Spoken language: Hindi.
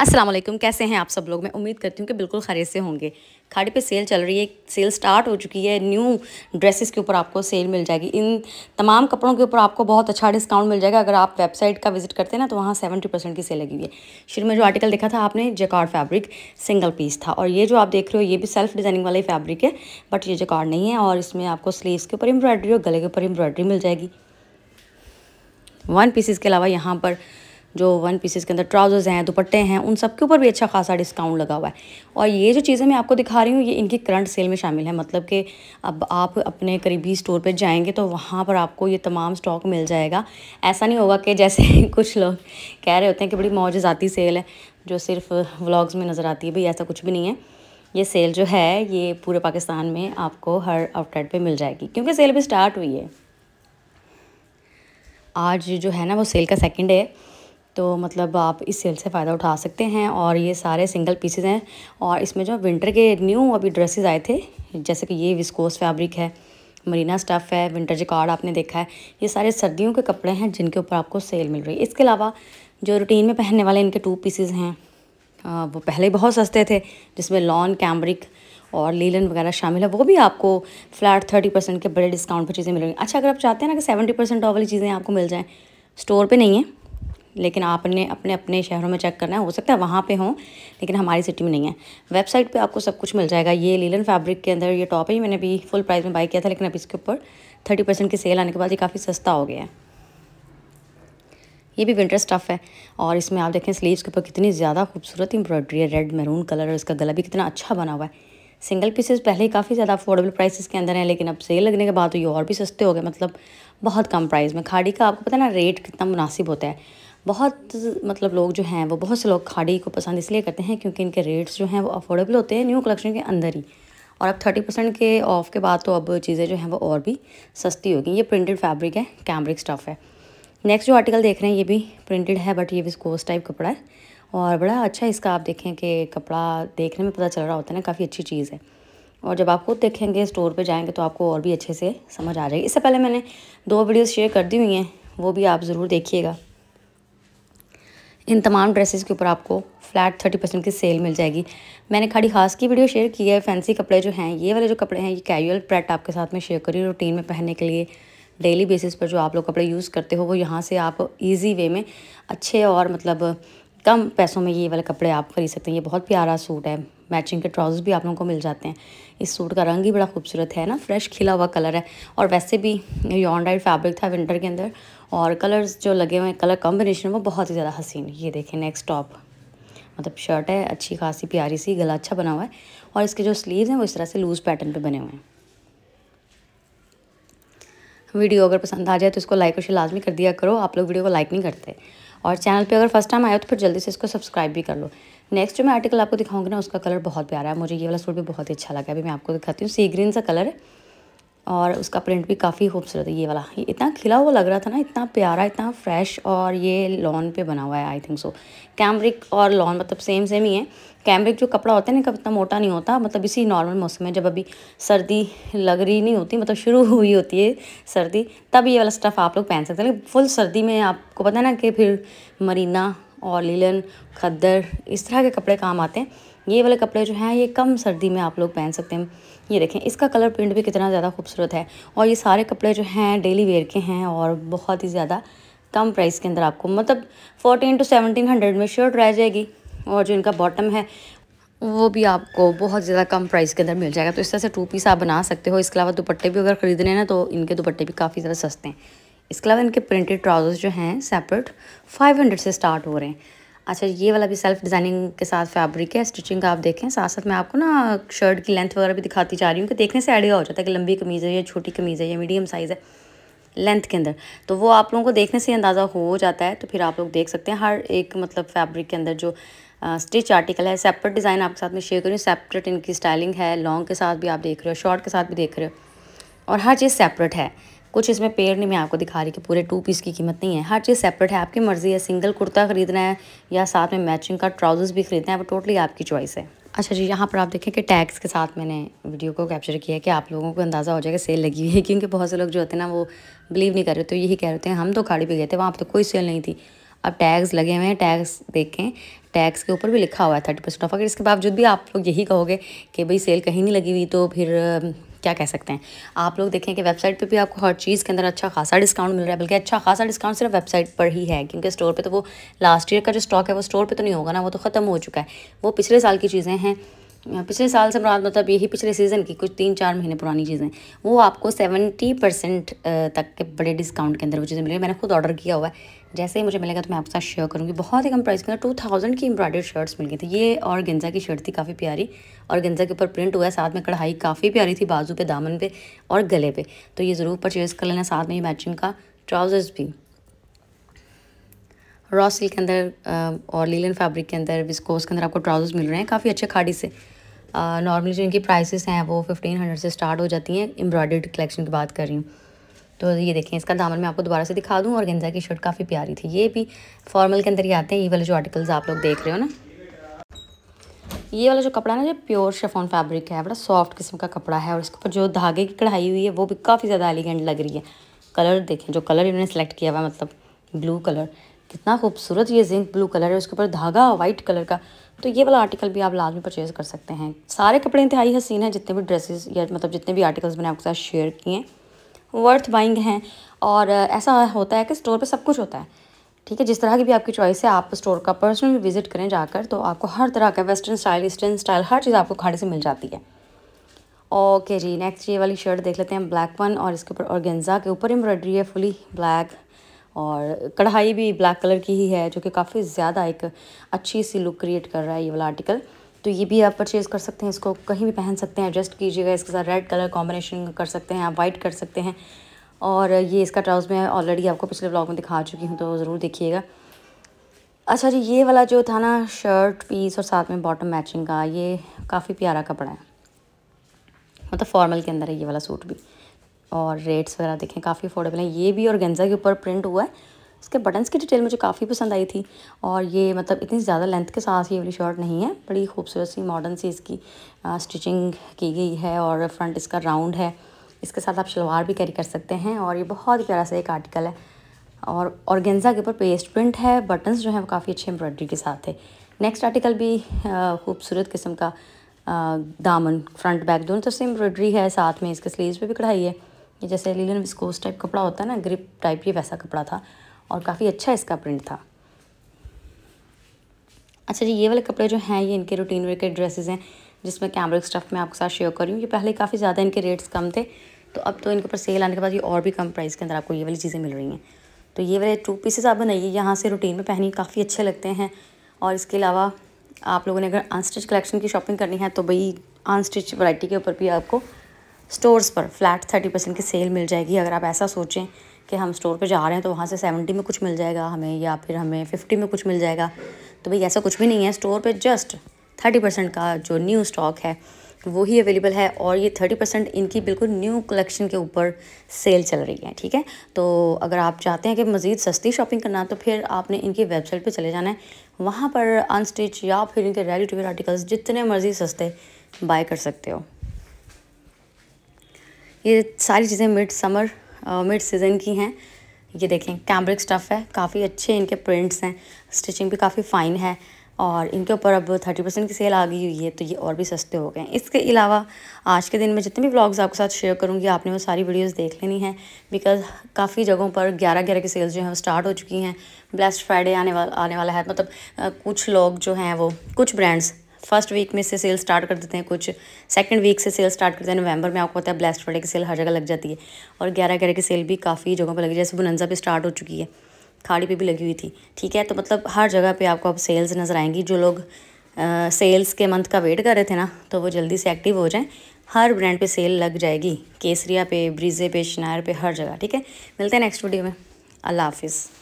अस्सलाम वालेकुम कैसे हैं आप सब लोग मैं उम्मीद करती हूँ कि बिल्कुल खरे से होंगे खाड़ी पे सेल चल रही है सेल स्टार्ट हो चुकी है न्यू ड्रेसेस के ऊपर आपको सेल मिल जाएगी इन तमाम कपड़ों के ऊपर आपको बहुत अच्छा डिस्काउंट मिल जाएगा अगर आप वेबसाइट का विजिट करते हैं ना तो वहाँ सेवेंटी परसेंट की सेल लगी हुई है शुरू में जो आर्टिकल देखा था आपने जेकॉर्ड फैब्रिक सिंगल पीस था और ये जो आप देख रहे हो ये भी सेल्फ डिज़ाइनिंग वाला फैब्रिक है बट ये जेकॉर्ड नहीं है और इसमें आपको स्लीव्स के ऊपर एम्ब्रॉयडरी और गले के ऊपर एम्ब्रॉयडरी मिल जाएगी वन पीसेस के अलावा यहाँ पर जो वन पीसेस के अंदर ट्राउजर्स हैं दुपट्टे हैं उन सब के ऊपर भी अच्छा खासा डिस्काउंट लगा हुआ है और ये जो चीज़ें मैं आपको दिखा रही हूँ ये इनकी करंट सेल में शामिल है मतलब कि अब आप अपने करीबी स्टोर पर जाएंगे तो वहाँ पर आपको ये तमाम स्टॉक मिल जाएगा ऐसा नहीं होगा कि जैसे कुछ लोग कह रहे होते हैं कि बड़ी मौजाती सेल है जो सिर्फ व्लॉग्स में नज़र आती है भाई ऐसा कुछ भी नहीं है ये सेल जो है ये पूरे पाकिस्तान में आपको हर आउटलेट पर मिल जाएगी क्योंकि सेल भी स्टार्ट हुई है आज जो है ना वो सेल का सेकेंड है तो मतलब आप इस सेल से फ़ायदा उठा सकते हैं और ये सारे सिंगल पीसेज हैं और इसमें जो विंटर के न्यू अभी ड्रेसेस आए थे जैसे कि ये विस्कोस फैब्रिक है मरीना स्टफ़ है विंटर जिकार्ड आपने देखा है ये सारे सर्दियों के कपड़े हैं जिनके ऊपर आपको सेल मिल रही है इसके अलावा जो रूटीन में पहनने वाले इनके टू पीसेज हैं वो पहले बहुत सस्ते थे जिसमें लॉन कैम्ब्रिक और लीलन वगैरह शामिल है वो भी आपको फ्लैट थर्टी परसेंट के बड़े डिस्काउंट पर चीज़ें मिल रही अच्छा अगर आप चाहते हैं ना कि सेवेंटी परसेंट ऑफ वाली चीज़ें आपको मिल जाएँ स्टोर पे नहीं है लेकिन आपने अपने अपने शहरों में चेक करना है हो सकता है वहाँ पे हों लेकिन हमारी सिटी में नहीं है वेबसाइट पे आपको सब कुछ मिल जाएगा ये लीलन फैब्रिक के अंदर ये टॉप है मैंने भी फुल प्राइस में बाई किया था लेकिन अब इसके ऊपर थर्टी परसेंट की सेल आने के बाद ये काफ़ी सस्ता हो गया है ये भी विंटर स्टफ़ है और इसमें आप देखें स्लीव्स के ऊपर कितनी ज़्यादा खूबसूरत एम्ब्रॉयडरी है रेड मैरून कलर और इसका गला भी कितना अच्छा बना हुआ है सिंगल पीसेस पहले ही काफ़ी ज़्यादा अफोर्डेबल प्राइसेस के अंदर हैं लेकिन अब सेल लगने के बाद तो ये और भी सस्ते हो गए मतलब बहुत कम प्राइस में खाड़ी का आपको पता ना रेट कितना मुनासिब होता है बहुत मतलब लोग जो हैं वो बहुत से लोग खाड़ी को पसंद इसलिए करते हैं क्योंकि इनके रेट्स जो हैं वो अफोर्डेबल होते हैं न्यू कलेक्शन के अंदर ही और अब थर्टी परसेंट के ऑफ के बाद तो अब चीज़ें जो हैं वो और भी सस्ती होगी ये प्रिंटेड फैब्रिक है कैमरिक स्टफ़ है नेक्स्ट जो आर्टिकल देख रहे हैं ये भी प्रिंटेड है बट ये भी स्कोस टाइप कपड़ा है और बड़ा अच्छा इसका आप देखें कि कपड़ा देखने में पता चल रहा होता है ना काफ़ी अच्छी चीज़ है और जब आप खुद देखेंगे स्टोर पर जाएँगे तो आपको और भी अच्छे से समझ आ जाएगी इससे पहले मैंने दो वीडियोज़ शेयर कर दी हुई हैं वो भी आप ज़रूर देखिएगा इन तमाम ड्रेसेस के ऊपर आपको फ्लैट थर्टी परसेंट की सेल मिल जाएगी मैंने खाड़ी खास की वीडियो शेयर की है फैंसी कपड़े जो हैं ये वाले जो कपड़े हैं ये कैजुअल प्रेट आपके साथ में शेयर करी रूटीन में पहनने के लिए डेली बेसिस पर जो आप लोग कपड़े यूज़ करते हो वो यहाँ से आप ईजी वे में अच्छे और मतलब कम पैसों में ये वाले कपड़े आप खरीद सकते हैं ये बहुत प्यारा सूट है मैचिंग के ट्राउज़र्स भी आप लोगों को मिल जाते हैं इस सूट का रंग ही बड़ा खूबसूरत है ना फ्रेश खिला हुआ कलर है और वैसे भी ऑन राइट फैब्रिक था विंटर के अंदर और कलर्स जो लगे हुए हैं कलर कॉम्बिनेशन वो बहुत ही ज़्यादा हसीन ये देखें नेक्स्ट टॉप मतलब शर्ट है अच्छी खासी प्यारी सी गला अच्छा बना हुआ है और इसके जो स्लीव्स हैं वो इस तरह से लूज़ पैटर्न पे बने हुए हैं वीडियो अगर पसंद आ जाए तो इसको लाइक और शेयर लाजमी कर दिया करो आप लोग वीडियो को लाइक नहीं करते और चैनल पे अगर फर्स्ट टाइम आया तो फिर जल्दी से इसको सब्सक्राइब भी कर लो नेक्स्ट जो मैं आर्टिकल आपको दिखाऊंगी ना उसका कलर बहुत प्यारा है मुझे ये वाला सूट भी बहुत ही अच्छा लगा अभी मैं आपको दिखाती हूँ सी ग्रीन सा कलर है और उसका प्रिंट भी काफ़ी खूबसूरत है ये वाला ये इतना खिला हुआ लग रहा था ना इतना प्यारा इतना फ्रेश और ये लॉन पे बना हुआ है आई थिंक सो कैमरिक और लॉन मतलब सेम सेम ही है कैमरिक जो कपड़ा होता है ना कब इतना मोटा नहीं होता मतलब इसी नॉर्मल मौसम में जब अभी सर्दी लग रही नहीं होती मतलब शुरू हुई होती है सर्दी तब ये वाला स्टफ़ आप लोग पहन सकते हैं लेकिन फुल सर्दी में आपको पता है ना कि फिर मरीना और लीलन खद्दर इस तरह के कपड़े काम आते हैं ये वाले कपड़े जो हैं ये कम सर्दी में आप लोग पहन सकते हैं ये देखें इसका कलर प्रिंट भी कितना ज़्यादा खूबसूरत है और ये सारे कपड़े जो हैं डेली वेयर के हैं और बहुत ही ज़्यादा कम प्राइस के अंदर आपको मतलब फोर्टीन टू सेवनटीन हंड्रेड में शर्ट रह जाएगी और जो इनका बॉटम है वो भी आपको बहुत ज़्यादा कम प्राइस के अंदर मिल जाएगा तो इस तरह से टू पीस आप बना सकते हो इसके अलावा दुपट्टे भी अगर ख़रीदने ना तो इनके दुपट्टे भी काफ़ी ज़्यादा सस्ते हैं इसके अलावा इनके प्रिंटेड ट्राउज़र्स जो हैं सेपरेट हंड्रेड से स्टार्ट हो रहे हैं अच्छा ये वाला भी सेल्फ डिज़ाइनिंग के साथ फैब्रिक है स्टिचिंग का आप देखें साथ साथ मैं आपको ना शर्ट की लेंथ वगैरह भी दिखाती जा रही हूँ कि देखने से आइडिया हो जाता है कि लंबी कमीज़ है या छोटी कमीज़ है या मीडियम साइज़ है लेंथ के अंदर तो वो आप लोगों को देखने से अंदाज़ा हो जाता है तो फिर आप लोग देख सकते हैं हर एक मतलब फैब्रिक के अंदर जो स्टिच आर्टिकल है सेपरेट डिज़ाइन आपके साथ में शेयर करूँ सेपरेट इनकी स्टाइलिंग है लॉन्ग के साथ भी आप देख रहे हो शॉर्ट के साथ भी देख रहे हो और हर चीज़ सेपरेट है कुछ इसमें पेड़ नहीं मैं आपको दिखा रही कि पूरे टू पीस की कीमत नहीं है हर चीज़ सेपरेट है आपकी मर्ज़ी है सिंगल कुर्ता खरीदना है या साथ में मैचिंग का ट्राउजर्स भी खरीदना है वो टोटली आपकी चॉइस है अच्छा जी यहाँ पर आप देखें कि टैग्स के साथ मैंने वीडियो को कैप्चर किया है कि आप लोगों को अंदाज़ा हो जाएगा सेल लगी हुई है क्योंकि बहुत से लोग जो होते हैं ना वो बिलीव नहीं कर रहे तो यही कह रहे थे हम तो खाड़ी पर गए थे वहाँ पर तो कोई सेल नहीं थी अब टैग्स लगे हुए हैं टैग्स देखें टैग्स के ऊपर भी लिखा हुआ है थर्टी परसेंट ऑफ अगर इसके बावजूद भी आप लोग यही कहोगे कि भाई सेल कहीं नहीं लगी हुई तो फिर क्या कह सकते हैं आप लोग देखें कि वेबसाइट पे भी आपको हर चीज़ के अंदर अच्छा खासा डिस्काउंट मिल रहा है बल्कि अच्छा खासा डिस्काउंट सिर्फ वेबसाइट पर ही है क्योंकि स्टोर पर तो वो लास्ट ईयर का जो स्टॉक है वो स्टोर पर तो नहीं होगा ना वो तो ख़त्म हो चुका है वो पिछले साल की चीज़ें हैं पिछले साल से मुराद मतलब यही पिछले सीज़न की कुछ तीन चार महीने पुरानी चीज़ें वो आपको सेवेंटी परसेंट तक के बड़े डिस्काउंट के अंदर वो चीज़ें मिलेगी मैंने खुद ऑर्डर किया हुआ है जैसे ही मुझे मिलेगा तो मैं आपके साथ शेयर करूँगी बहुत ही कम प्राइस के अंदर टू थाउजेंड की एम्ब्रॉयडर्ड शर्ट्स मिल गई थी ये और गेंजा की शर्ट थी काफ़ी प्यारी और गेंजा के ऊपर प्रिंट हुआ है साथ में कढ़ाई काफ़ी प्यारी थी बाजू पे दामन पे और गले पर तो ये ज़रूर परचेज़ कर लेना साथ में ही मैचिंग का ट्राउज़र्स भी रॉ सिल्क के अंदर और लीलन फैब्रिक के अंदर विस्कोस के अंदर आपको ट्राउज़र्स मिल रहे हैं काफ़ी अच्छे खाड़ी से नॉर्मली uh, जो इनकी प्राइसेस हैं वो फिफ्टीन हंड्रेड से स्टार्ट हो जाती हैं एम्ब्रॉयडर्ड कलेक्शन की बात कर रही हूँ तो ये देखें इसका दामन मैं आपको दोबारा से दिखा दूँ और गेंजा की शर्ट काफ़ी प्यारी थी ये भी फॉर्मल के अंदर ही आते हैं ये वाले जो आर्टिकल्स आप लोग देख रहे हो ना ये वाला जो कपड़ा ना जो प्योर शेफोन फैब्रिक है बड़ा सॉफ्ट किस्म का कपड़ा है और इसके ऊपर जो धागे की कढ़ाई हुई है वो भी काफ़ी ज़्यादा एलिगेंट लग रही है कलर देखें जो कलर इन्होंने सेलेक्ट किया हुआ है मतलब ब्लू कलर कितना खूबसूरत ये जिंक ब्लू कलर है उसके ऊपर धागा वाइट कलर का तो ये वाला आर्टिकल भी आप लाजमी परचेज़ कर सकते हैं सारे कपड़े इंतहाई हसीन हैं जितने भी ड्रेसेस या मतलब जितने भी आर्टिकल्स मैंने आपके साथ शेयर किए हैं वर्थ बाइंग हैं और ऐसा होता है कि स्टोर पे सब कुछ होता है ठीक है जिस तरह की भी आपकी चॉइस है आप स्टोर का पर्सनल विजिट करें जाकर तो आपको हर तरह का वेस्टर्न स्टाइल ईस्टर्न स्टाइल हर चीज़ आपको खाड़े से मिल जाती है ओके जी नेक्स्ट ये वाली शर्ट देख लेते हैं ब्लैक वन और इसके ऊपर ऑर्गेन्जा के ऊपर एम्ब्रॉयडरी है फुली ब्लैक और कढ़ाई भी ब्लैक कलर की ही है जो कि काफ़ी ज़्यादा एक अच्छी सी लुक क्रिएट कर रहा है ये वाला आर्टिकल तो ये भी आप परचेज़ कर सकते हैं इसको कहीं भी पहन सकते हैं एडजस्ट कीजिएगा इसके साथ रेड कलर कॉम्बिनेशन कर सकते हैं आप वाइट कर सकते हैं और ये इसका ट्राउज़ मैं ऑलरेडी आपको पिछले ब्लॉग में दिखा चुकी हूँ तो ज़रूर देखिएगा अच्छा जी ये वाला जो था ना शर्ट पीस और साथ में बॉटम मैचिंग का ये काफ़ी प्यारा कपड़ा है मतलब फॉर्मल के अंदर है ये वाला सूट भी और रेट्स वगैरह देखें काफ़ी अफोर्डेबल हैं ये भी और गेंजा के ऊपर प्रिंट हुआ है इसके बटन्स की डिटेल मुझे काफ़ी पसंद आई थी और ये मतलब इतनी ज़्यादा लेंथ के साथ ये वाली शर्ट नहीं है बड़ी खूबसूरत सी मॉडर्न सी इसकी आ, स्टिचिंग की गई है और फ्रंट इसका राउंड है इसके साथ आप शलवार भी कैरी कर सकते हैं और ये बहुत ही प्यारा सा एक आर्टिकल है और ऑर्गेन्जा के ऊपर पेस्ट प्रिंट है बटन्स जो हैं वो काफ़ी अच्छे एम्ब्रॉयडरी के साथ थे नेक्स्ट आर्टिकल भी खूबसूरत किस्म का आ, दामन फ्रंट बैक दोनों तरफ से एम्ब्रॉयडरी है साथ में इसके स्लीव पर भी कढ़ाई है ये जैसे लीलन विस्कोस टाइप कपड़ा होता है ना ग्रिप टाइप ये वैसा कपड़ा था और काफ़ी अच्छा इसका प्रिंट था अच्छा जी ये वाले कपड़े जो हैं ये इनके रूटीन वेयर के ड्रेसेस हैं जिसमें कैमरिक स्टफ़ मैं आपके साथ शेयर कर रही हूँ ये पहले काफ़ी ज़्यादा इनके रेट्स कम थे तो अब तो इनके ऊपर सेल आने के बाद ये और भी कम प्राइस के अंदर आपको ये वाली चीज़ें मिल रही हैं तो ये वाले टू पीसेस आप बनाइए यहाँ से रूटीन में पहनिए काफ़ी अच्छे लगते हैं और इसके अलावा आप लोगों ने अगर अनस्टिच कलेक्शन की शॉपिंग करनी है तो भाई अनस्टिच वैराइटी के ऊपर भी आपको स्टोर्स पर फ्लैट थर्टी परसेंट की सेल मिल जाएगी अगर आप ऐसा सोचें कि हम स्टोर पर जा रहे हैं तो वहाँ से सेवेंटी में कुछ मिल जाएगा हमें या फिर हमें फिफ्टी में कुछ मिल जाएगा तो भाई ऐसा कुछ भी नहीं है स्टोर पर जस्ट थर्टी परसेंट का जो न्यू स्टॉक है वो ही अवेलेबल है और ये थर्टी परसेंट इनकी बिल्कुल न्यू कलेक्शन के ऊपर सेल चल रही है ठीक है तो अगर आप चाहते हैं कि मज़ीद सस्ती शॉपिंग करना तो फिर आपने इनकी वेबसाइट पे चले जाना है वहाँ पर अनस्टिच या फिर इनके रेडी टू वेयर आर्टिकल्स जितने मर्ज़ी सस्ते बाय कर सकते हो ये सारी चीज़ें मिड समर मिड सीज़न की हैं ये देखें कैम्ब्रिक स्टफ़ है काफ़ी अच्छे इनके प्रिंट्स हैं स्टिचिंग भी काफ़ी फ़ाइन है और इनके ऊपर अब थर्टी परसेंट की सेल आ गई हुई है तो ये और भी सस्ते हो गए हैं इसके अलावा आज के दिन में जितने भी ब्लॉग्स आपके साथ शेयर करूँगी आपने वो सारी वीडियोस देख लेनी है बिकॉज काफ़ी जगहों पर ग्यारह ग्यारह की सेल्स जो हैं वो स्टार्ट हो चुकी हैं ब्लेस्ट फ्राइडे आने वाला आने वाला है मतलब कुछ लोग जो हैं वो कुछ ब्रांड्स फर्स्ट वीक में से सेल स्टार्ट कर देते हैं कुछ सेकंड वीक से सेल स्टार्ट करते हैं नवंबर में आपको पता है ब्लैस्ट फ्राइडे की सेल हर जगह लग जाती है और ग्यारह ग्यारह की सेल भी काफ़ी जगहों पर लगी जैसे बुनंजा पे स्टार्ट हो चुकी है खाड़ी पे भी लगी हुई थी ठीक है तो मतलब हर जगह पे आपको अब सेल्स नज़र आएंगी जो लोग सेल्स के मंथ का वेट कर रहे थे ना तो वो जल्दी से एक्टिव हो जाएँ हर ब्रांड पर सेल लग जाएगी केसरिया पे ब्रीजे पे शनार पे हर जगह ठीक है मिलते हैं नेक्स्ट वीडियो में अल्लाह हाफिज़